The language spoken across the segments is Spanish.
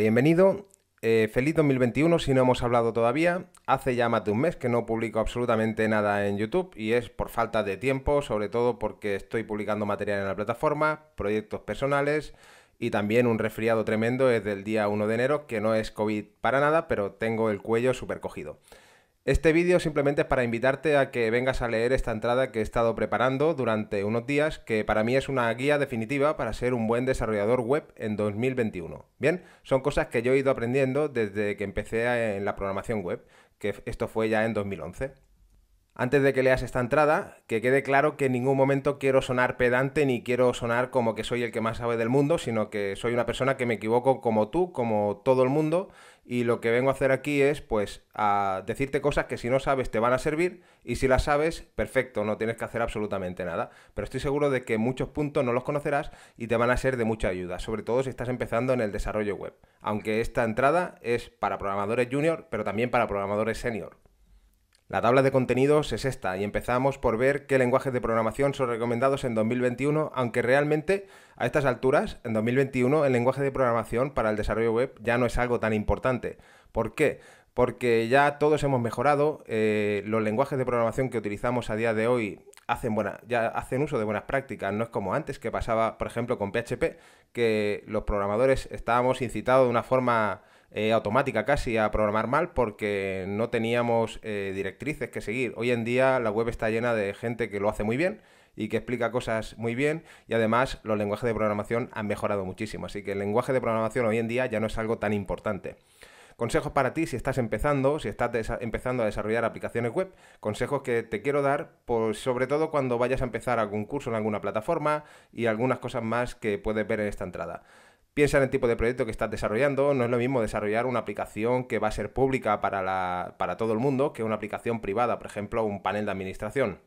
bienvenido. Eh, feliz 2021 si no hemos hablado todavía. Hace ya más de un mes que no publico absolutamente nada en YouTube y es por falta de tiempo, sobre todo porque estoy publicando material en la plataforma, proyectos personales y también un resfriado tremendo desde el día 1 de enero que no es COVID para nada, pero tengo el cuello súper cogido. Este vídeo simplemente es para invitarte a que vengas a leer esta entrada que he estado preparando durante unos días, que para mí es una guía definitiva para ser un buen desarrollador web en 2021. Bien, son cosas que yo he ido aprendiendo desde que empecé en la programación web, que esto fue ya en 2011. Antes de que leas esta entrada, que quede claro que en ningún momento quiero sonar pedante ni quiero sonar como que soy el que más sabe del mundo, sino que soy una persona que me equivoco como tú, como todo el mundo, y lo que vengo a hacer aquí es pues a decirte cosas que si no sabes te van a servir y si las sabes, perfecto, no tienes que hacer absolutamente nada, pero estoy seguro de que muchos puntos no los conocerás y te van a ser de mucha ayuda, sobre todo si estás empezando en el desarrollo web, aunque esta entrada es para programadores junior, pero también para programadores senior. La tabla de contenidos es esta y empezamos por ver qué lenguajes de programación son recomendados en 2021, aunque realmente a estas alturas, en 2021, el lenguaje de programación para el desarrollo web ya no es algo tan importante. ¿Por qué? Porque ya todos hemos mejorado, eh, los lenguajes de programación que utilizamos a día de hoy hacen, buena, ya hacen uso de buenas prácticas, no es como antes que pasaba, por ejemplo, con PHP, que los programadores estábamos incitados de una forma eh, automática casi a programar mal porque no teníamos eh, directrices que seguir. Hoy en día la web está llena de gente que lo hace muy bien y que explica cosas muy bien y además los lenguajes de programación han mejorado muchísimo, así que el lenguaje de programación hoy en día ya no es algo tan importante. Consejos para ti si estás empezando, si estás empezando a desarrollar aplicaciones web, consejos que te quiero dar, pues sobre todo cuando vayas a empezar algún curso en alguna plataforma y algunas cosas más que puedes ver en esta entrada. Piensa en el tipo de proyecto que estás desarrollando. No es lo mismo desarrollar una aplicación que va a ser pública para, para todo el mundo que una aplicación privada, por ejemplo, un panel de administración.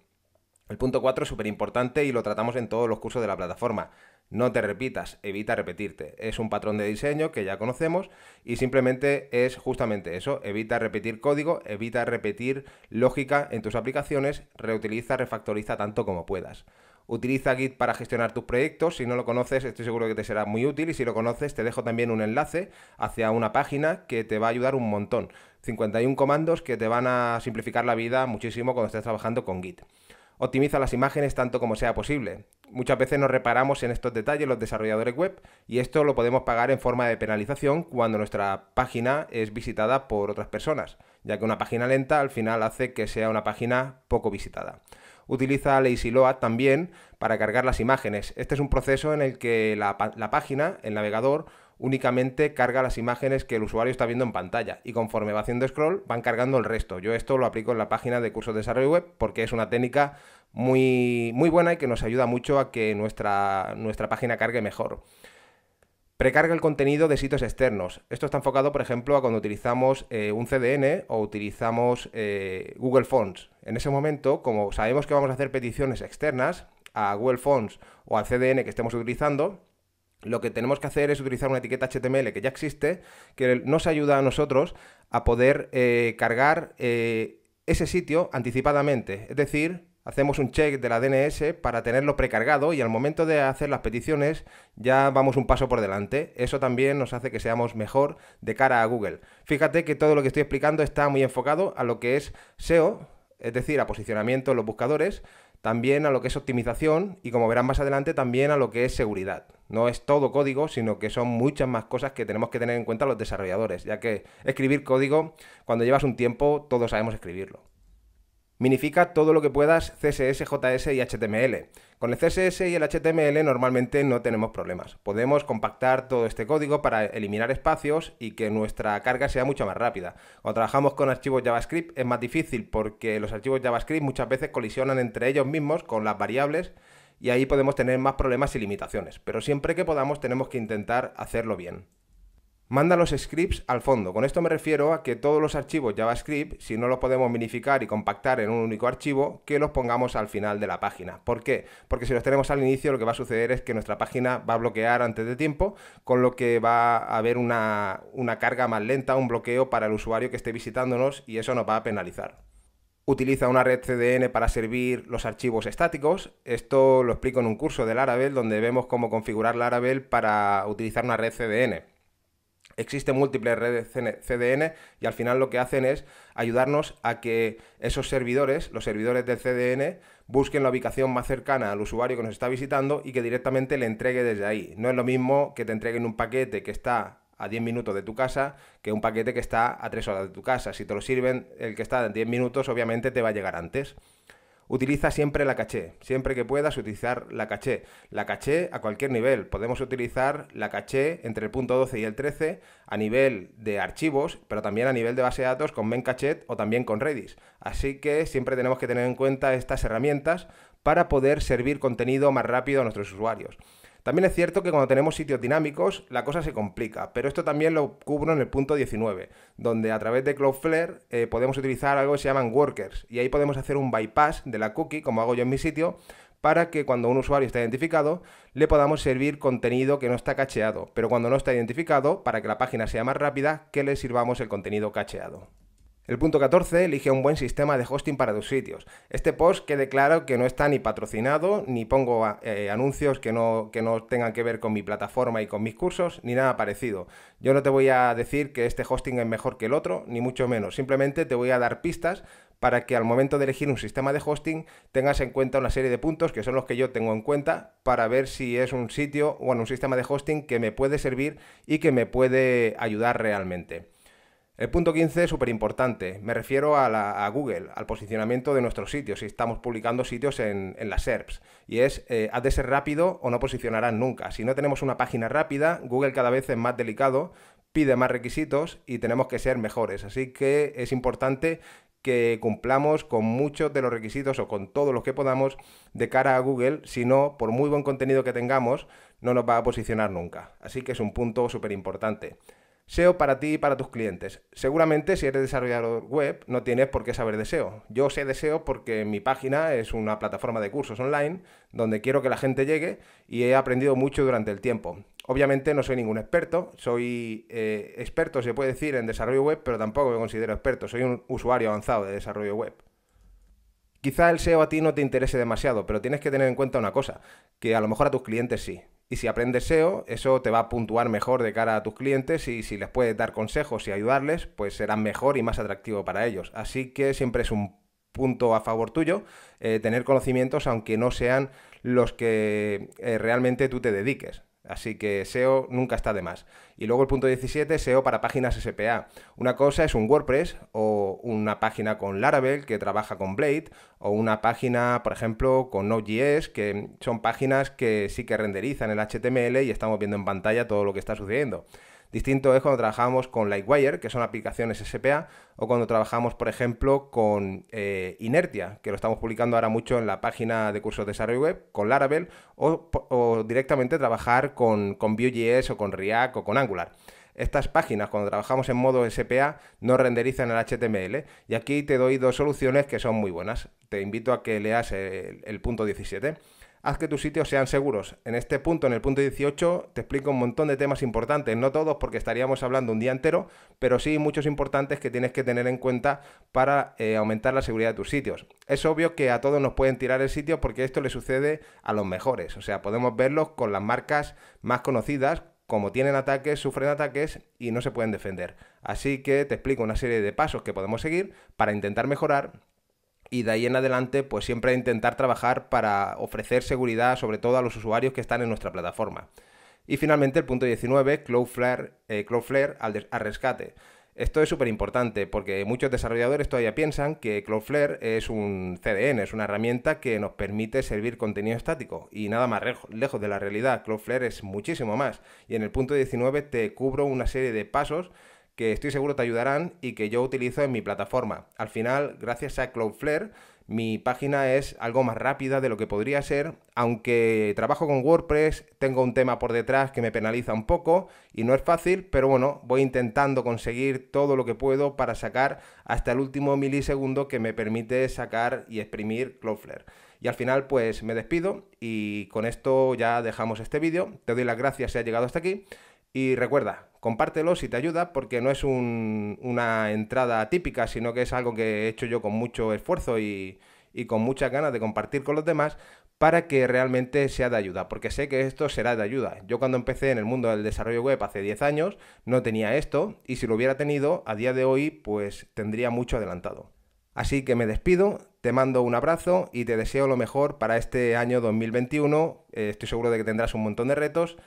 El punto 4 es súper importante y lo tratamos en todos los cursos de la plataforma. No te repitas, evita repetirte. Es un patrón de diseño que ya conocemos y simplemente es justamente eso. Evita repetir código, evita repetir lógica en tus aplicaciones, reutiliza, refactoriza tanto como puedas. Utiliza Git para gestionar tus proyectos. Si no lo conoces, estoy seguro que te será muy útil. Y si lo conoces, te dejo también un enlace hacia una página que te va a ayudar un montón. 51 comandos que te van a simplificar la vida muchísimo cuando estés trabajando con Git. Optimiza las imágenes tanto como sea posible. Muchas veces nos reparamos en estos detalles los desarrolladores web y esto lo podemos pagar en forma de penalización cuando nuestra página es visitada por otras personas, ya que una página lenta al final hace que sea una página poco visitada utiliza la Load también para cargar las imágenes. Este es un proceso en el que la, página, el navegador, únicamente carga las imágenes que el usuario está viendo en pantalla y conforme va haciendo scroll van cargando el resto. Yo esto lo aplico en la página de cursos de desarrollo web porque es una técnica muy, muy buena y que nos ayuda mucho a que nuestra, nuestra página cargue mejor. Precarga el contenido de sitios externos. Esto está enfocado, por ejemplo, a cuando utilizamos eh, un CDN o utilizamos eh, Google Fonts. En ese momento, como sabemos que vamos a hacer peticiones externas a Google Fonts o al CDN que estemos utilizando, lo que tenemos que hacer es utilizar una etiqueta HTML que ya existe, que nos ayuda a nosotros a poder eh, cargar ese sitio anticipadamente. Es decir, hacemos un check de la DNS para tenerlo precargado y al momento de hacer las peticiones ya vamos un paso por delante. Eso también nos hace que seamos mejor de cara a Google. Fíjate que todo lo que estoy explicando está muy enfocado a lo que es SEO, es decir, a posicionamiento en los buscadores, también a lo que es optimización y como verán más adelante también a lo que es seguridad. No es todo código, sino que son muchas más cosas que tenemos que tener en cuenta los desarrolladores, ya que escribir código, cuando llevas un tiempo, todos sabemos escribirlo. Minifica todo lo que puedas CSS, JS y HTML. Con el CSS y el HTML normalmente no tenemos problemas. Podemos compactar todo este código para eliminar espacios y que nuestra carga sea mucho más rápida. Cuando trabajamos con archivos JavaScript es más difícil porque los archivos JavaScript muchas veces colisionan entre ellos mismos con las variables y ahí podemos tener más problemas y limitaciones. Pero siempre que podamos tenemos que intentar hacerlo bien manda los scripts al fondo. Con esto me refiero a que todos los archivos JavaScript, si no los podemos minificar y compactar en un único archivo, que los pongamos al final de la página. ¿Por qué? Porque si los tenemos al inicio, lo que va a suceder es que nuestra página va a bloquear antes de tiempo, con lo que va a haber una, carga más lenta, un bloqueo para el usuario que esté visitándonos y eso nos va a penalizar utiliza una red CDN para servir los archivos estáticos. Esto lo explico en un curso de Laravel donde vemos cómo configurar Laravel para utilizar una red CDN existen múltiples redes CDN y al final lo que hacen es ayudarnos a que esos servidores, los servidores del CDN, busquen la ubicación más cercana al usuario que nos está visitando y que directamente le entregue desde ahí. No es lo mismo que te entreguen un paquete que está a 10 minutos de tu casa que un paquete que está a 3 horas de tu casa. Si te lo sirven el que está en 10 minutos, obviamente te va a llegar antes. Utiliza siempre la caché. Siempre que puedas utilizar la caché. La caché a cualquier nivel. Podemos utilizar la caché entre el punto 12 y el 13 a nivel de archivos, pero también a nivel de base de datos con Mencachet o también con Redis. Así que siempre tenemos que tener en cuenta estas herramientas para poder servir contenido más rápido a nuestros usuarios. También es cierto que cuando tenemos sitios dinámicos la cosa se complica, pero esto también lo cubro en el punto 19, donde a través de Cloudflare eh, podemos utilizar algo que se llaman workers y ahí podemos hacer un bypass de la cookie, como hago yo en mi sitio, para que cuando un usuario está identificado le podamos servir contenido que no está cacheado, pero cuando no está identificado, para que la página sea más rápida, que le sirvamos el contenido cacheado. El punto 14 elige un buen sistema de hosting para tus sitios. Este post quede claro que no está ni patrocinado, ni pongo eh, anuncios que no, que no tengan que ver con mi plataforma y con mis cursos, ni nada parecido. Yo no te voy a decir que este hosting es mejor que el otro, ni mucho menos. Simplemente te voy a dar pistas para que al momento de elegir un sistema de hosting tengas en cuenta una serie de puntos que son los que yo tengo en cuenta para ver si es un sitio o un sistema de hosting que me puede servir y que me puede ayudar realmente. El punto 15 es súper importante. Me refiero a, Google, al posicionamiento de nuestros sitios, si estamos publicando sitios en, las SERPs. Y es, eh, ha de ser rápido o no posicionarán nunca. Si no tenemos una página rápida, Google cada vez es más delicado, pide más requisitos y tenemos que ser mejores. Así que es importante que cumplamos con muchos de los requisitos o con todos los que podamos de cara a Google, si no, por muy buen contenido que tengamos, no nos va a posicionar nunca. Así que es un punto súper importante. SEO para ti y para tus clientes. Seguramente si eres desarrollador web no tienes por qué saber de SEO. Yo sé de SEO porque mi página es una plataforma de cursos online donde quiero que la gente llegue y he aprendido mucho durante el tiempo. Obviamente no soy ningún experto, soy eh, experto, se puede decir, en desarrollo web, pero tampoco me considero experto, soy un usuario avanzado de desarrollo web. Quizá el SEO a ti no te interese demasiado, pero tienes que tener en cuenta una cosa, que a lo mejor a tus clientes sí. Y si aprendes SEO, eso te va a puntuar mejor de cara a tus clientes y si les puedes dar consejos y ayudarles, pues será mejor y más atractivo para ellos. Así que siempre es un punto a favor tuyo eh, tener conocimientos aunque no sean los que eh, realmente tú te dediques. Así que SEO nunca está de más. Y luego el punto 17, SEO para páginas SPA. Una cosa es un WordPress o una página con Laravel que trabaja con Blade o una página, por ejemplo, con Node.js que son páginas que sí que renderizan el HTML y estamos viendo en pantalla todo lo que está sucediendo. Distinto es cuando trabajamos con Lightwire, que son aplicaciones SPA, o cuando trabajamos, por ejemplo, con eh, Inertia, que lo estamos publicando ahora mucho en la página de cursos de desarrollo web, con Laravel, o, directamente trabajar con, con Vue.js o con React o con Angular estas páginas cuando trabajamos en modo SPA no renderizan el HTML y aquí te doy dos soluciones que son muy buenas. Te invito a que leas el punto 17. Haz que tus sitios sean seguros. En este punto, en el punto 18, te explico un montón de temas importantes. No todos, porque estaríamos hablando un día entero, pero sí muchos importantes que tienes que tener en cuenta para eh, aumentar la seguridad de tus sitios. Es obvio que a todos nos pueden tirar el sitio porque esto le sucede a los mejores. O sea, podemos verlos con las marcas más conocidas, como tienen ataques, sufren ataques y no se pueden defender. Así que te explico una serie de pasos que podemos seguir para intentar mejorar y de ahí en adelante pues siempre intentar trabajar para ofrecer seguridad sobre todo a los usuarios que están en nuestra plataforma. Y finalmente el punto 19, Cloudflare, eh, a rescate. Esto es súper importante porque muchos desarrolladores todavía piensan que Cloudflare es un CDN, es una herramienta que nos permite servir contenido estático y nada más lejos de la realidad. Cloudflare es muchísimo más y en el punto 19 te cubro una serie de pasos que estoy seguro te ayudarán y que yo utilizo en mi plataforma. Al final, gracias a Cloudflare, mi página es algo más rápida de lo que podría ser, aunque trabajo con WordPress, tengo un tema por detrás que me penaliza un poco y no es fácil, pero bueno, voy intentando conseguir todo lo que puedo para sacar hasta el último milisegundo que me permite sacar y exprimir Cloudflare. Y al final pues me despido y con esto ya dejamos este vídeo. Te doy las gracias si has llegado hasta aquí y recuerda, compártelo si te ayuda, porque no es una entrada típica, sino que es algo que he hecho yo con mucho esfuerzo y, con muchas ganas de compartir con los demás para que realmente sea de ayuda, porque sé que esto será de ayuda. Yo cuando empecé en el mundo del desarrollo web hace 10 años no tenía esto y si lo hubiera tenido a día de hoy pues tendría mucho adelantado. Así que me despido, te mando un abrazo y te deseo lo mejor para este año 2021. Eh, estoy seguro de que tendrás un montón de retos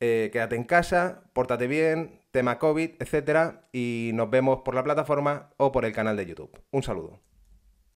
eh, quédate en casa, pórtate bien, tema COVID, etcétera, y nos vemos por la plataforma o por el canal de YouTube. Un saludo.